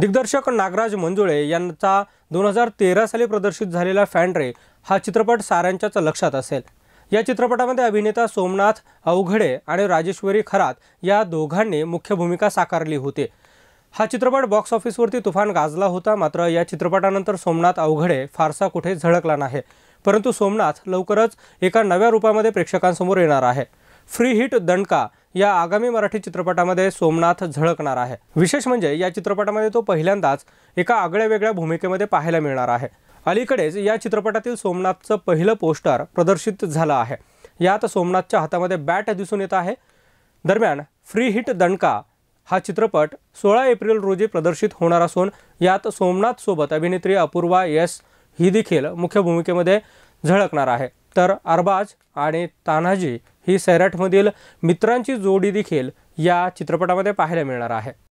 दिग्दर्शक नागराज मंजुळे यांचा दोन हजार तेरा साली प्रदर्शित झालेला फॅन्ड्रे हा चित्रपट साऱ्यांच्याच लक्षात असेल या चित्रपटामध्ये अभिनेता सोमनाथ अवघडे आणि राजेश्वरी खरात या दोघांनी मुख्य भूमिका साकारली होती हा चित्रपट बॉक्स ऑफिसवरती तुफान गाजला होता मात्र या चित्रपटानंतर सोमनाथ अवघडे फारसा कुठे झळकला नाही परंतु सोमनाथ लवकरच एका नव्या रूपामध्ये प्रेक्षकांसमोर येणार आहे फ्री हिट दणका या आगामी मराठी चित्रपटामध्ये सोमनाथ झळकणार आहे विशेष म्हणजे या चित्रपटामध्ये तो पहिल्यांदाच एका आगळ्या वेगळ्या भूमिकेमध्ये पाहायला मिळणार आहे अलीकडेच या चित्रपटातील सोमनाथचं पहिलं पोस्टर प्रदर्शित झालं आहे यात सोमनाथच्या हातामध्ये बॅट दिसून येत आहे दरम्यान फ्री हिट दणका हा चित्रपट सोळा एप्रिल रोजी प्रदर्शित होणार असून यात सोमनाथसोबत अभिनेत्री अपूर्वा येस ही देखील मुख्य भूमिकेमध्ये झळकणार आहे तर अरबाज आणि तानाजी ही सैराटमधील मित्रांची जोडी देखील या चित्रपटामध्ये पाहायला मिळणार आहे